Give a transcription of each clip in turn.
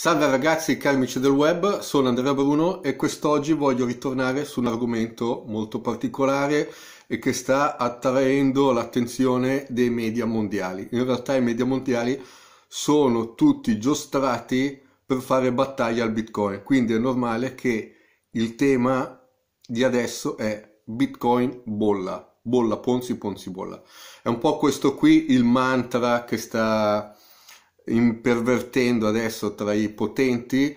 Salve ragazzi cari amici del web, sono Andrea Bruno e quest'oggi voglio ritornare su un argomento molto particolare e che sta attraendo l'attenzione dei media mondiali. In realtà i media mondiali sono tutti giostrati per fare battaglia al Bitcoin, quindi è normale che il tema di adesso è Bitcoin bolla, bolla Ponzi Ponzi bolla. È un po' questo qui il mantra che sta impervertendo adesso tra i potenti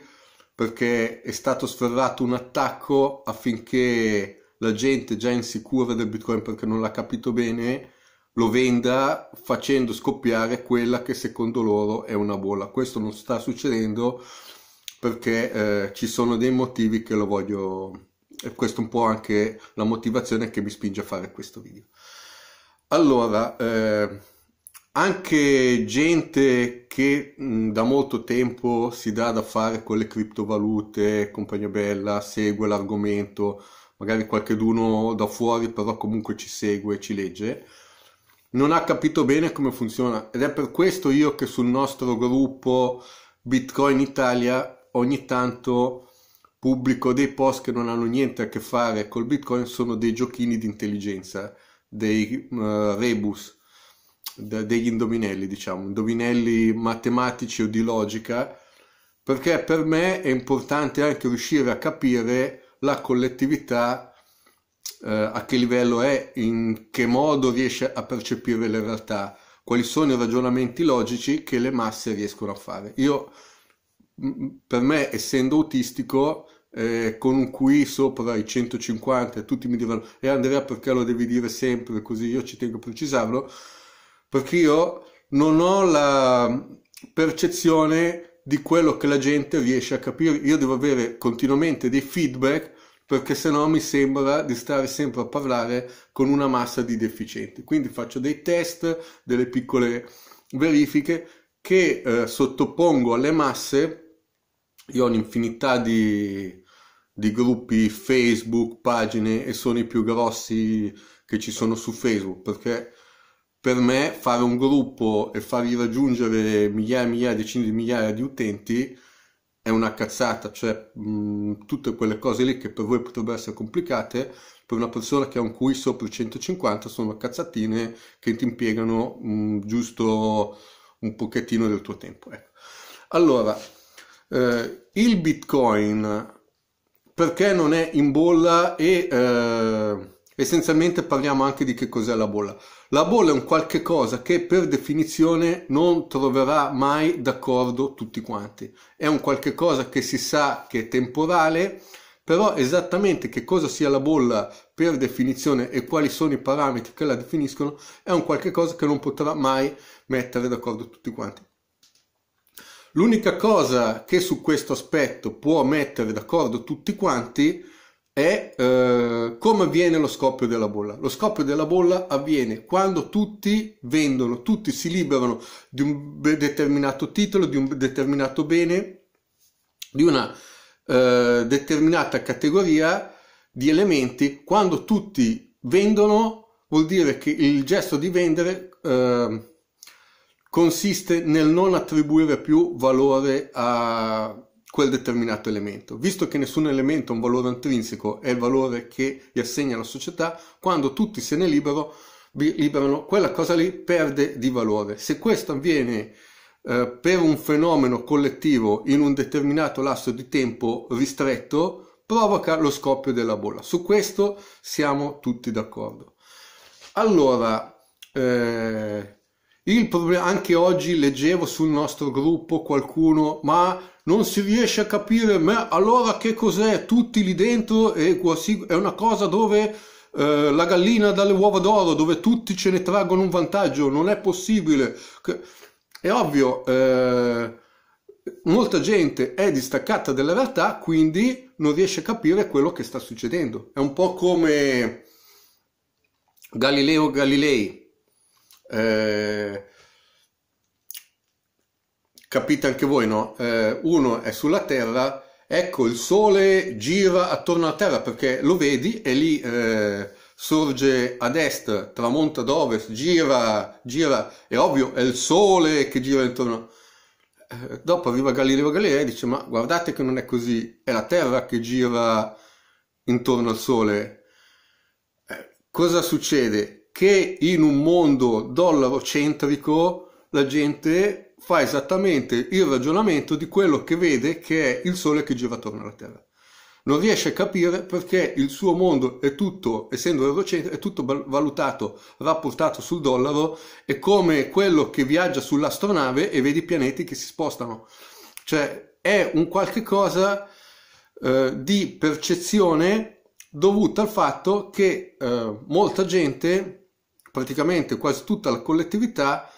perché è stato sferrato un attacco affinché la gente già insicura del bitcoin perché non l'ha capito bene lo venda facendo scoppiare quella che secondo loro è una bolla. Questo non sta succedendo perché eh, ci sono dei motivi che lo voglio e questo è un po' anche la motivazione che mi spinge a fare questo video. Allora, eh, anche gente che mh, mm, da molto tempo si dà da fare con le criptovalute, compagnia bella, segue l'argomento, magari qualcheduno da fuori però comunque ci segue, ci legge, non ha capito bene come funziona ed è per questo io che sul nostro gruppo Bitcoin Italia ogni tanto pubblico dei post che non hanno niente a che fare col Bitcoin, sono dei giochini di intelligenza, dei uh, rebus degli indovinelli, diciamo, indovinelli matematici o di logica, perché per me è importante anche riuscire a capire la collettività eh, a che livello è, in che modo riesce a percepire le realtà, quali sono i ragionamenti logici che le masse riescono a fare. Io, per me, essendo autistico, eh, con un qui sopra i 150 tutti mi dicono e eh Andrea perché lo devi dire sempre così io ci tengo a precisarlo perché io non ho la percezione di quello che la gente riesce a capire. Io devo avere continuamente dei feedback perché se no mi sembra di stare sempre a parlare con una massa di deficienti. Quindi faccio dei test, delle piccole verifiche che eh, sottopongo alle masse. Io ho un'infinità di, di gruppi Facebook, pagine e sono i più grossi che ci sono su Facebook perché per me fare un gruppo e fargli raggiungere migliaia, e migliaia, decine di migliaia di utenti è una cazzata, cioè mh, tutte quelle cose lì che per voi potrebbero essere complicate, per una persona che ha un QI sopra i 150 sono cazzatine che ti impiegano mh, giusto un pochettino del tuo tempo. Ecco. Allora, eh, il Bitcoin perché non è in bolla e eh, essenzialmente parliamo anche di che cos'è la bolla. La bolla è un qualche cosa che per definizione non troverà mai d'accordo tutti quanti. È un qualche cosa che si sa che è temporale, però esattamente che cosa sia la bolla per definizione e quali sono i parametri che la definiscono è un qualche cosa che non potrà mai mettere d'accordo tutti quanti. L'unica cosa che su questo aspetto può mettere d'accordo tutti quanti è eh, come avviene lo scoppio della bolla. Lo scoppio della bolla avviene quando tutti vendono, tutti si liberano di un determinato titolo, di un determinato bene, di una eh, determinata categoria di elementi. Quando tutti vendono vuol dire che il gesto di vendere eh, consiste nel non attribuire più valore a quel determinato elemento. Visto che nessun elemento ha un valore intrinseco, è il valore che gli assegna la società, quando tutti se ne libero, liberano, quella cosa lì perde di valore. Se questo avviene eh, per un fenomeno collettivo in un determinato lasso di tempo ristretto, provoca lo scoppio della bolla. Su questo siamo tutti d'accordo. Allora, eh, il problema, anche oggi leggevo sul nostro gruppo qualcuno, ma non si riesce a capire, ma allora che cos'è? Tutti lì dentro è, è una cosa dove eh, la gallina dalle uova d'oro, dove tutti ce ne traggono un vantaggio, non è possibile. È ovvio, eh, molta gente è distaccata dalla realtà, quindi non riesce a capire quello che sta succedendo. È un po' come Galileo Galilei. Eh, capite anche voi, no? Eh, uno è sulla Terra, ecco il Sole gira attorno alla Terra perché lo vedi e lì eh, sorge ad est, tramonta ad ovest, gira, gira, è ovvio, è il Sole che gira intorno. Eh, dopo arriva Galileo Galilei e dice ma guardate che non è così, è la Terra che gira intorno al Sole. Eh, cosa succede? Che in un mondo dollaro centrico la gente fa esattamente il ragionamento di quello che vede che è il Sole che gira attorno alla Terra. Non riesce a capire perché il suo mondo è tutto, essendo eurocentrico, è tutto valutato, rapportato sul dollaro, è come quello che viaggia sull'astronave e vede i pianeti che si spostano. Cioè è un qualche cosa eh, di percezione dovuta al fatto che eh, molta gente, praticamente quasi tutta la collettività,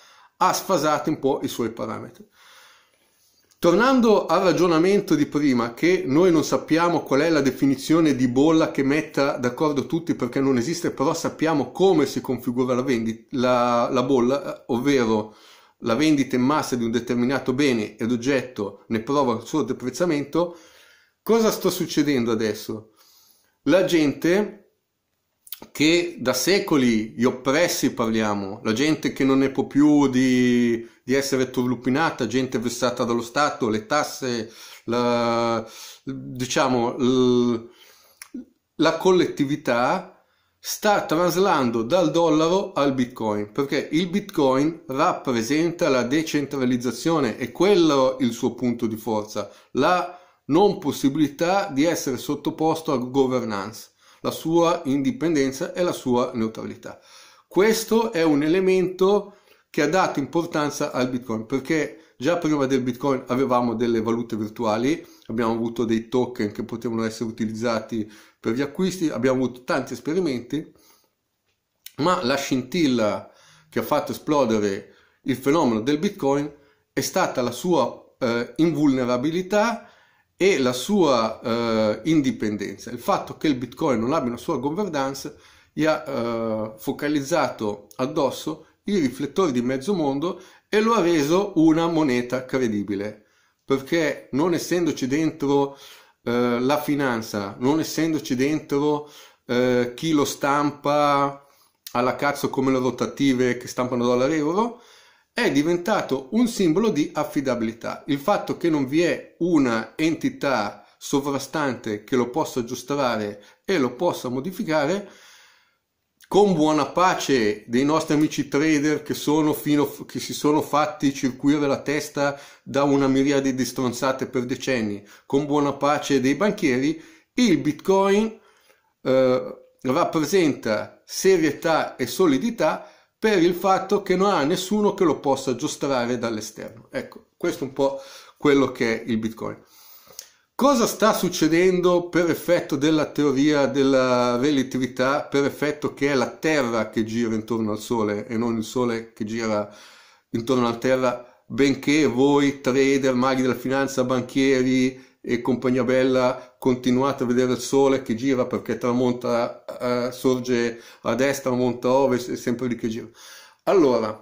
ha sfasato un po' i suoi parametri. Tornando al ragionamento di prima, che noi non sappiamo qual è la definizione di bolla che metta d'accordo tutti perché non esiste, però sappiamo come si configura la, vendita, la, la bolla, ovvero la vendita in massa di un determinato bene ed oggetto ne prova il suo deprezzamento, cosa sta succedendo adesso? La gente che da secoli gli oppressi parliamo, la gente che non ne può più di, di essere turlupinata, gente vessata dallo Stato, le tasse, la, diciamo la collettività sta traslando dal dollaro al bitcoin perché il bitcoin rappresenta la decentralizzazione e quello il suo punto di forza la non possibilità di essere sottoposto a governance la sua indipendenza e la sua neutralità. Questo è un elemento che ha dato importanza al Bitcoin perché già prima del Bitcoin avevamo delle valute virtuali, abbiamo avuto dei token che potevano essere utilizzati per gli acquisti, abbiamo avuto tanti esperimenti, ma la scintilla che ha fatto esplodere il fenomeno del Bitcoin è stata la sua eh, invulnerabilità e la sua eh, indipendenza. Il fatto che il Bitcoin non abbia una sua governance gli ha eh, focalizzato addosso i riflettori di mezzo mondo e lo ha reso una moneta credibile, perché non essendoci dentro eh, la finanza, non essendoci dentro eh, chi lo stampa alla cazzo come le rotative che stampano dollaro euro, è diventato un simbolo di affidabilità. Il fatto che non vi è una entità sovrastante che lo possa aggiustare e lo possa modificare con buona pace dei nostri amici trader che, fino, che, si sono fatti circuire la testa da una miriade di stronzate per decenni, con buona pace dei banchieri, il Bitcoin eh, rappresenta serietà e solidità per il fatto che non ha nessuno che lo possa giostrare dall'esterno. Ecco, questo è un po' quello che è il Bitcoin. Cosa sta succedendo per effetto della teoria della relatività, per effetto che è la Terra che gira intorno al Sole e non il Sole che gira intorno alla Terra, benché voi trader, maghi della finanza, banchieri, e compagnia bella, continuate a vedere il sole che gira perché tramonta, eh, sorge a destra, monta a ovest, e sempre lì che gira. Allora,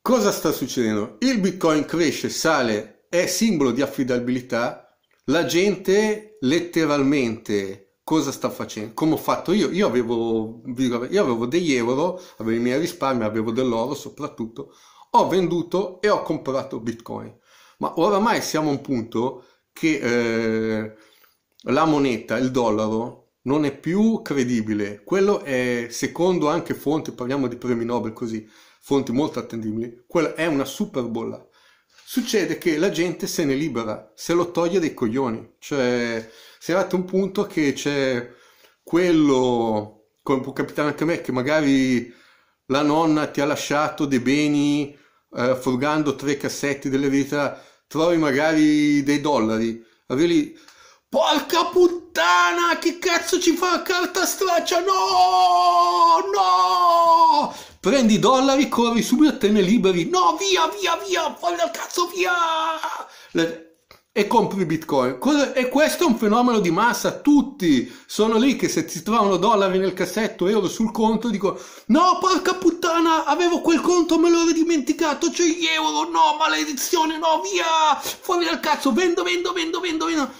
cosa sta succedendo? Il Bitcoin cresce, sale, è simbolo di affidabilità, la gente letteralmente cosa sta facendo? Come ho fatto io? Io avevo, io avevo degli euro, avevo i miei risparmi, avevo dell'oro soprattutto, ho venduto e ho comprato Bitcoin ma oramai siamo a un punto che eh, la moneta, il dollaro, non è più credibile. Quello è, secondo anche fonti, parliamo di premi Nobel così, fonti molto attendibili, quella è una super bolla. Succede che la gente se ne libera, se lo toglie dei coglioni. Cioè, si è arrivato a un punto che c'è quello, come può capitare anche a me, che magari la nonna ti ha lasciato dei beni eh, furgando tre cassetti delle dell'eritrea, trovi magari dei dollari. Avevi porca puttana, che cazzo ci fa carta straccia? No, no! Prendi i dollari, corri subito, a te ne liberi. No, via, via, via, voglio cazzo via! e compri bitcoin. E questo è un fenomeno di massa, tutti sono lì che se si trovano dollari nel cassetto, euro sul conto, dico no porca puttana, avevo quel conto, me l'ho dimenticato, c'è cioè, gli euro, no maledizione, no via, fuori dal cazzo, vendo, vendo, vendo, vendo, vendo.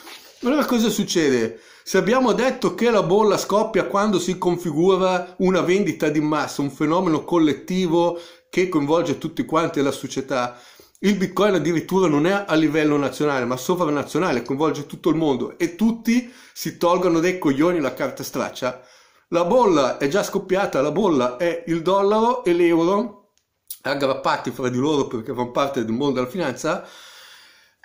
Allora cosa succede? Se abbiamo detto che la bolla scoppia quando si configura una vendita di massa, un fenomeno collettivo che coinvolge tutti quanti la società, il Bitcoin addirittura non è a livello nazionale, ma sovranazionale, coinvolge tutto il mondo e tutti si tolgono dai coglioni la carta straccia. La bolla è già scoppiata, la bolla è il dollaro e l'euro, aggrappati fra di loro perché fanno parte del mondo della finanza,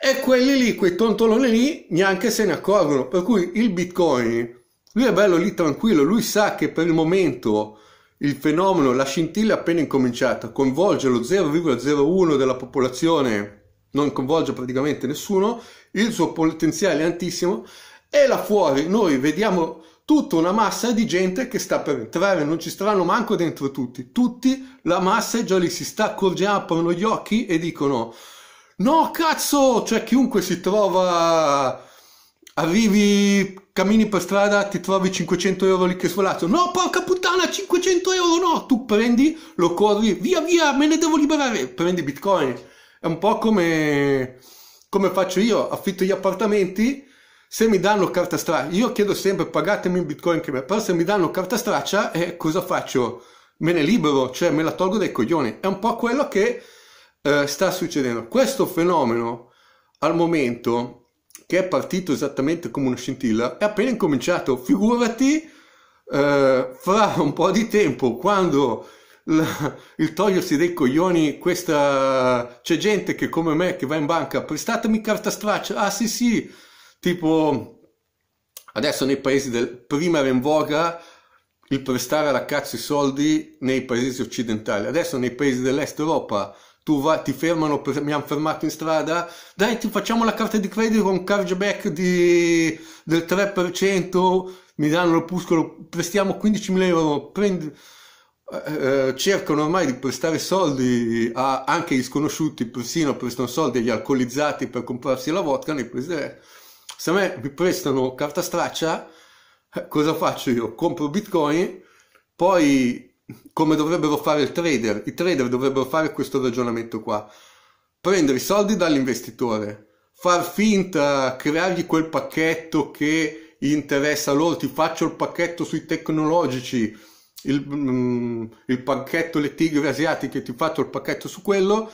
e quelli lì, quei tontoloni lì, neanche se ne accorgono. Per cui il Bitcoin, lui è bello lì tranquillo, lui sa che per il momento il fenomeno, la scintilla appena incominciata, coinvolge lo 0,01 della popolazione, non coinvolge praticamente nessuno, il suo potenziale è altissimo e là fuori noi vediamo tutta una massa di gente che sta per entrare, non ci staranno manco dentro tutti, tutti la massa è già lì si sta accorgendo, aprono gli occhi e dicono no cazzo, cioè chiunque si trova arrivi cammini per strada, ti trovi 500 euro lì che svolazzo. No, porca puttana, 500 euro no! Tu prendi, lo corri, via via, me ne devo liberare. Prendi bitcoin. È un po' come, come faccio io, affitto gli appartamenti, se mi danno carta straccia, io chiedo sempre pagatemi in bitcoin che me, però se mi danno carta straccia, eh, cosa faccio? Me ne libero, cioè me la tolgo dai coglioni. È un po' quello che eh, sta succedendo. Questo fenomeno al momento che è partito esattamente come una scintilla, è appena incominciato. Figurati eh, fra un po' di tempo, quando la, il togliersi dei coglioni, questa c'è gente che come me che va in banca, prestatemi carta straccia, ah sì sì, tipo adesso nei paesi del prima era in voga il prestare alla cazzo i soldi nei paesi occidentali, adesso nei paesi dell'est Europa tu vai, ti fermano, per, mi hanno fermato in strada, dai ti facciamo la carta di credito con chargeback di, del 3%, mi danno l'opuscolo, prestiamo 15.000 euro, prendi, eh, eh, cercano ormai di prestare soldi a, anche agli sconosciuti, persino prestano soldi agli alcolizzati per comprarsi la vodka, Se a me mi prestano carta straccia, eh, cosa faccio io? Compro bitcoin, poi come dovrebbero fare il trader. I trader dovrebbero fare questo ragionamento qua. Prendere i soldi dall'investitore, far finta, creargli quel pacchetto che interessa loro, ti faccio il pacchetto sui tecnologici, il, mm, il pacchetto le tigre asiatiche, ti faccio il pacchetto su quello,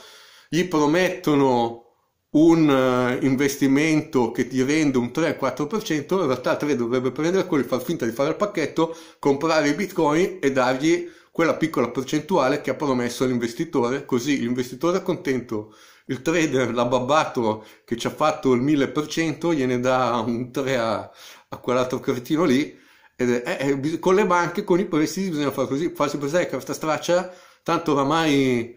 gli promettono un eh, investimento che ti rende un 3-4%, in realtà il trader dovrebbe prendere quello, far finta di fare il pacchetto, comprare i bitcoin e dargli quella piccola percentuale che ha promesso l'investitore, così l'investitore è contento, il trader l'ha babbato che ci ha fatto il 1000%, gliene dà un 3 a, a quell'altro cretino lì, ed è, è, con le banche, con i prestiti bisogna fare così, farsi presare carta straccia, tanto oramai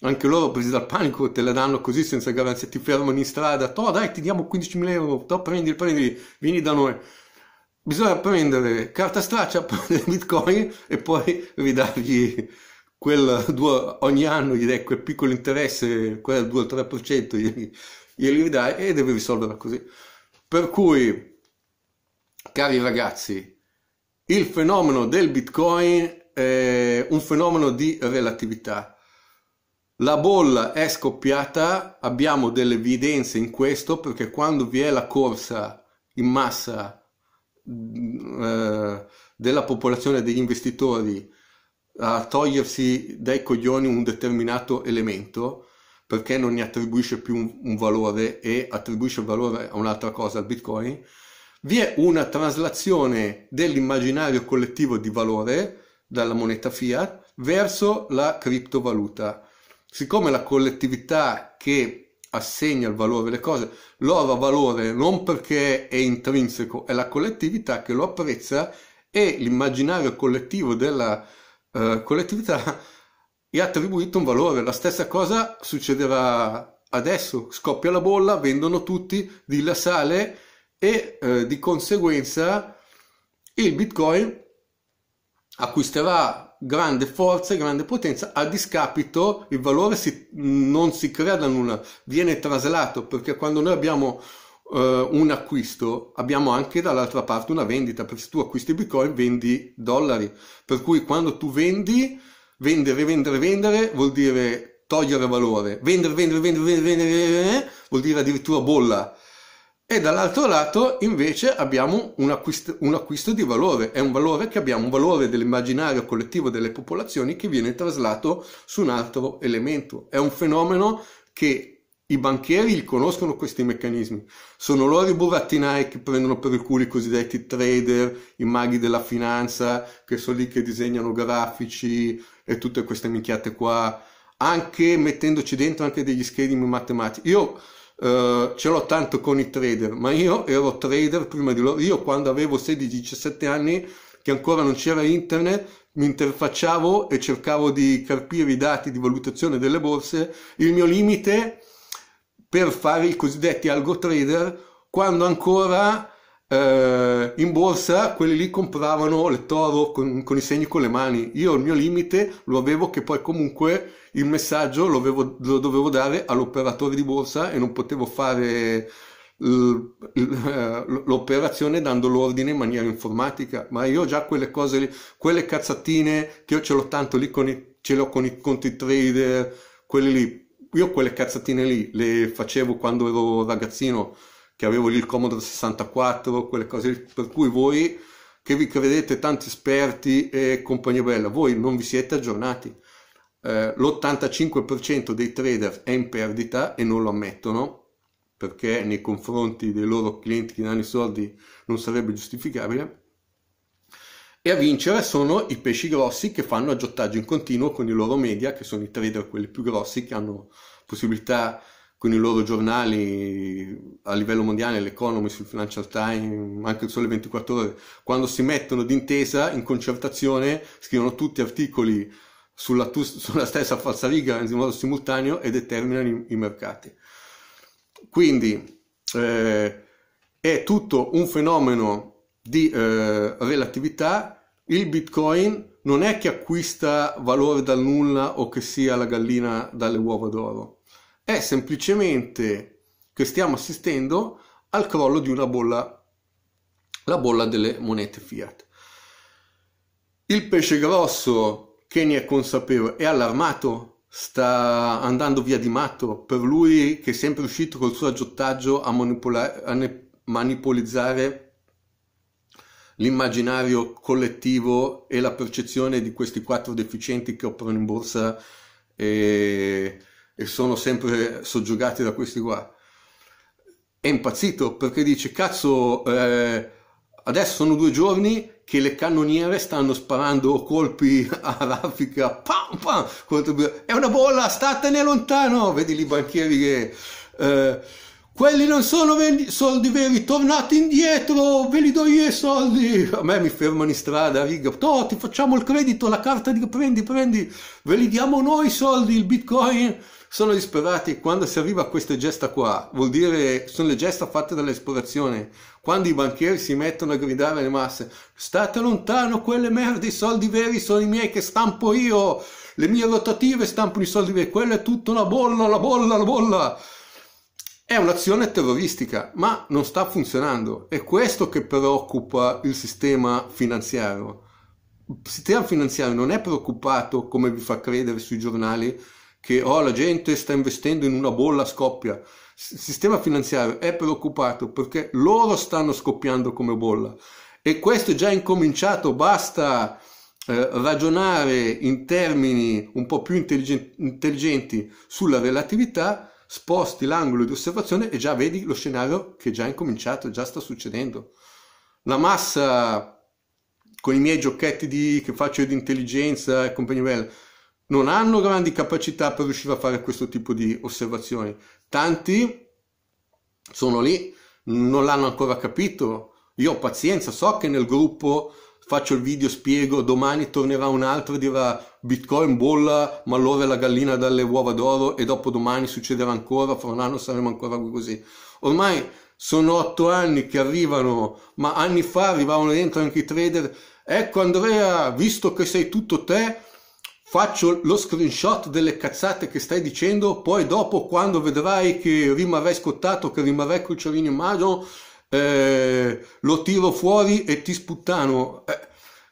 anche loro presi dal panico te la danno così senza garanzia, ti fermano in strada, oh dai ti diamo 15.000 euro, prendi, prendi, vieni da noi bisogna prendere carta straccia, prendere bitcoin e poi ridargli quel 2, ogni anno gli dai quel piccolo interesse, quel 2-3% glieli, ridai e devi risolverla così. Per cui, cari ragazzi, il fenomeno del bitcoin è un fenomeno di relatività. La bolla è scoppiata, abbiamo delle evidenze in questo perché quando vi è la corsa in massa eh, della popolazione degli investitori a togliersi dai coglioni un determinato elemento perché non ne attribuisce più un, un valore e attribuisce valore a un'altra cosa, al bitcoin, vi è una traslazione dell'immaginario collettivo di valore dalla moneta fiat verso la criptovaluta. Siccome la collettività che assegna il valore delle cose. L'oro ha valore non perché è intrinseco, è la collettività che lo apprezza e l'immaginario collettivo della eh, collettività gli ha attribuito un valore. La stessa cosa succederà adesso, scoppia la bolla, vendono tutti, di la sale e eh, di conseguenza il bitcoin acquisterà grande forza, e grande potenza, a discapito il valore si, non si crea da nulla, viene traslato perché quando noi abbiamo Uh, un acquisto, abbiamo anche dall'altra parte una vendita, perché se tu acquisti bitcoin vendi dollari, per cui quando tu vendi, vendere, vendere, vendere vuol dire togliere valore, vendere vendere, vendere, vendere, vendere, vendere vuol dire addirittura bolla, e dall'altro lato invece abbiamo un acquisto, un acquisto, di valore, è un valore che abbiamo, un valore dell'immaginario collettivo delle popolazioni che viene traslato su un altro elemento. È un fenomeno che i banchieri conoscono questi meccanismi, sono loro i burattinai che prendono per il culo i cosiddetti trader, i maghi della finanza, che sono lì che disegnano grafici e tutte queste minchiate qua, anche mettendoci dentro anche degli schemi matematici. Io eh, ce l'ho tanto con i trader, ma io ero trader prima di loro. Io quando avevo 16-17 anni, che ancora non c'era internet, mi interfacciavo e cercavo di capire i dati di valutazione delle borse. Il mio limite per fare i cosiddetti algo trader, quando ancora eh, in borsa quelli lì compravano le toro con, con, i segni con le mani. Io il mio limite lo avevo che poi comunque il messaggio lo, avevo, lo dovevo dare all'operatore di borsa e non potevo fare eh, l'operazione dando l'ordine in maniera informatica ma io già quelle cose lì, quelle cazzatine che io ce l'ho tanto lì con i, ce l'ho con i conti trader quelli lì io quelle cazzatine lì le facevo quando ero ragazzino che avevo lì il Commodore 64, quelle cose per cui voi che vi credete tanti esperti e compagnia bella, voi non vi siete aggiornati. Eh, l'85% dei trader è in perdita e non lo ammettono perché nei confronti dei loro clienti che danno i soldi non sarebbe giustificabile. E a vincere sono i pesci grossi che fanno aggiottaggio in continuo con i loro media, che sono i trader quelli più grossi che hanno possibilità di con i loro giornali a livello mondiale, l'Economist, il Financial Times, anche il Sole 24 Ore, quando si mettono d'intesa in concertazione, scrivono tutti articoli sulla, sulla stessa falsariga in modo simultaneo e determinano i, i mercati. Quindi eh, è tutto un fenomeno di eh, relatività. Il Bitcoin non è che acquista valore dal nulla o che sia la gallina dalle uova d'oro è semplicemente che stiamo assistendo al crollo di una bolla, la bolla delle monete fiat. Il pesce grosso che ne è consapevole è allarmato, sta andando via di matto, per lui che è sempre uscito col suo aggiottaggio a, manipola- a ne- manipolizzare l'immaginario collettivo e la percezione di questi quattro deficienti che operano in borsa eh, e sono sempre soggiogati da questi qua. È impazzito perché dice, cazzo, eh, adesso sono due giorni che le cannoniere stanno sparando colpi a raffica, pam, pam, è una bolla, statene lontano, vedi lì i banchieri che... Eh, quelli non sono soldi veri, tornate indietro, ve li do io i soldi. A me mi fermano in strada, riga, oh, ti facciamo il credito, la carta di prendi, prendi, ve li diamo noi i soldi, il bitcoin. Sono disperati quando si arriva a queste gesta qua, vuol dire sono le gesta fatte dall'esplorazione, quando i banchieri si mettono a gridare alle masse, state lontano quelle merde, i soldi veri sono i miei che stampo io, le mie rotative stampano i soldi veri, quella è tutta una bolla, la bolla, la bolla. È un'azione terroristica, ma non sta funzionando. È questo che preoccupa il sistema finanziario. Il sistema finanziario non è preoccupato, come vi fa credere sui giornali, che oh, la gente sta investendo in una bolla scoppia. Il sistema finanziario è preoccupato perché loro stanno scoppiando come bolla. E questo è già incominciato, basta eh, ragionare in termini un po' più intelligenti sulla relatività sposti l'angolo di osservazione e già vedi lo scenario che già è incominciato, già sta succedendo. La massa con i miei giochetti di, che faccio di intelligenza e compagnia bella non hanno grandi capacità per riuscire a fare questo tipo di osservazioni. Tanti sono lì, non l'hanno ancora capito. Io ho pazienza, so che nel gruppo faccio il video, spiego, domani tornerà un altro e dirà Bitcoin bolla, ma allora è la gallina dalle uova d'oro e dopo domani succederà ancora, fra un anno saremo ancora così. Ormai sono otto anni che arrivano, ma anni fa arrivavano dentro anche i trader. Ecco Andrea, visto che sei tutto te, faccio lo screenshot delle cazzate che stai dicendo, poi dopo quando vedrai che rimarrai scottato, che rimarrai col cerino in mano, eh, lo tiro fuori e ti sputtano.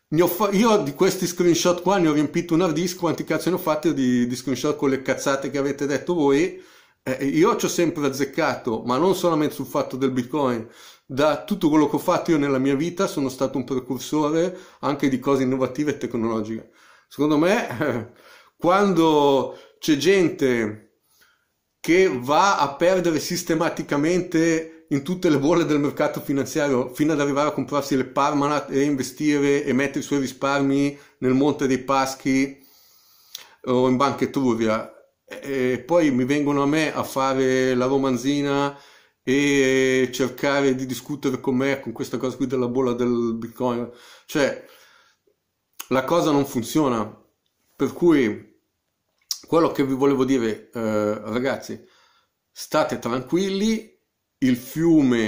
Eh, fa- io di questi screenshot qua ne ho riempito un hard disk, quanti cazzo ne ho fatti di, di screenshot con le cazzate che avete detto voi. Eh, io ci ho sempre azzeccato, ma non solamente sul fatto del Bitcoin, da tutto quello che ho fatto io nella mia vita sono stato un precursore anche di cose innovative e tecnologiche. Secondo me, quando c'è gente che va a perdere sistematicamente in tutte le bolle del mercato finanziario fino ad arrivare a comprarsi le Parmalat e investire e mettere i suoi risparmi nel Monte dei Paschi o in Banca Etruria e poi mi vengono a me a fare la romanzina e cercare di discutere con me con questa cosa qui della bolla del bitcoin cioè la cosa non funziona per cui quello che vi volevo dire eh, ragazzi state tranquilli il fiume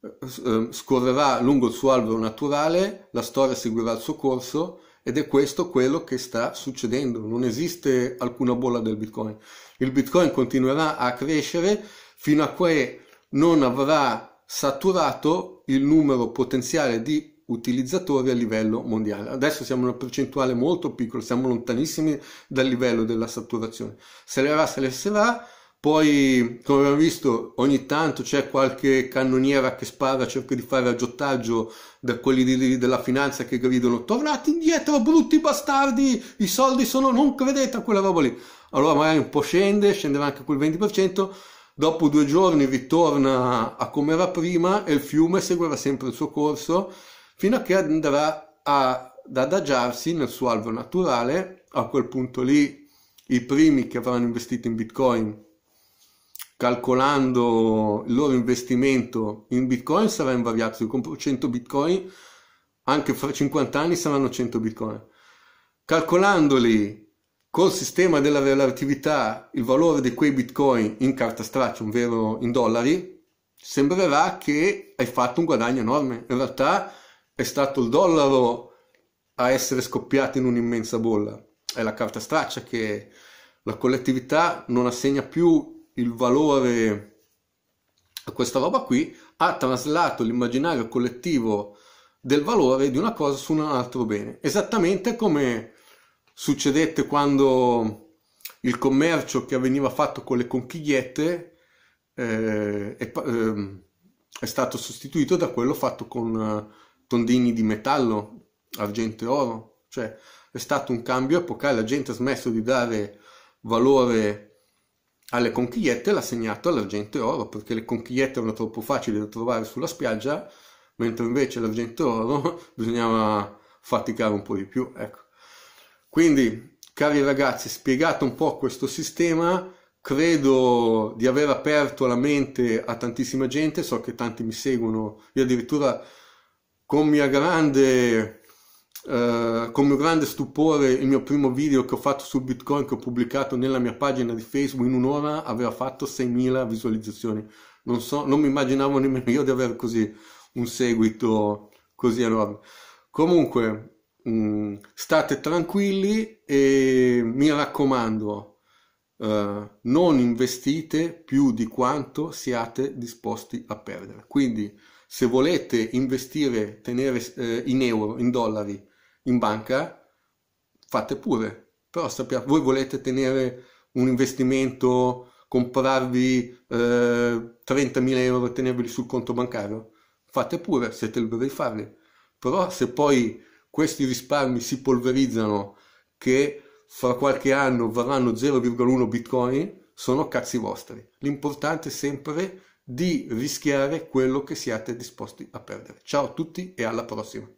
eh, eh, scorrerà lungo il suo albero naturale, la storia seguirà il suo corso ed è questo quello che sta succedendo. Non esiste alcuna bolla del Bitcoin. Il Bitcoin continuerà a crescere fino a che non avrà saturato il numero potenziale di utilizzatori a livello mondiale. Adesso siamo in una percentuale molto piccola, siamo lontanissimi dal livello della saturazione. Se le va, se le sarà, poi, come abbiamo visto, ogni tanto c'è qualche cannoniera che spara, cerca di fare aggiottaggio da quelli di, della finanza che gridano tornate indietro, brutti bastardi, i soldi sono, non credete a quella roba lì. Allora magari un po' scende, scendeva anche quel 20%, dopo due giorni ritorna a come era prima e il fiume seguirà sempre il suo corso fino a che andrà a, ad adagiarsi nel suo alvo naturale. A quel punto lì i primi che avranno investito in Bitcoin calcolando il loro investimento in bitcoin sarà invariato. Se compro 100 bitcoin, anche fra 50 anni saranno 100 bitcoin. Calcolandoli col sistema della relatività il valore di quei bitcoin in carta straccia, ovvero in dollari, sembrerà che hai fatto un guadagno enorme. In realtà è stato il dollaro a essere scoppiato in un'immensa bolla. È la carta straccia che la collettività non assegna più il valore a questa roba qui, ha traslato l'immaginario collettivo del valore di una cosa su un altro bene. Esattamente come succedette quando il commercio che veniva fatto con le conchigliette eh, è, eh, è, stato sostituito da quello fatto con eh, tondini di metallo, argento e oro. Cioè è stato un cambio epocale, la gente ha smesso di dare valore a alle conchigliette l'ha segnato all'argento e oro perché le conchigliette erano troppo facili da trovare sulla spiaggia mentre invece l'argento e oro bisognava faticare un po' di più ecco. quindi cari ragazzi spiegato un po' questo sistema credo di aver aperto la mente a tantissima gente so che tanti mi seguono io addirittura con mia grande eh, con mio grande stupore il mio primo video che ho fatto sul Bitcoin che ho pubblicato nella mia pagina di Facebook in un'ora aveva fatto 6.000 visualizzazioni. Non, so, non mi immaginavo nemmeno io di avere così un seguito così enorme. Comunque, mh, mm, state tranquilli e mi raccomando, Uh, non investite più di quanto siate disposti a perdere. Quindi se volete investire, tenere uh, in euro, in dollari in banca, fate pure, però sappiate, voi volete tenere un investimento, comprarvi eh, 30.000 euro e tenerveli sul conto bancario, fate pure, siete liberi di farli, però se poi questi risparmi si polverizzano che fra qualche anno varranno 0,1 bitcoin, sono cazzi vostri. L'importante è sempre di rischiare quello che siate disposti a perdere. Ciao a tutti e alla prossima.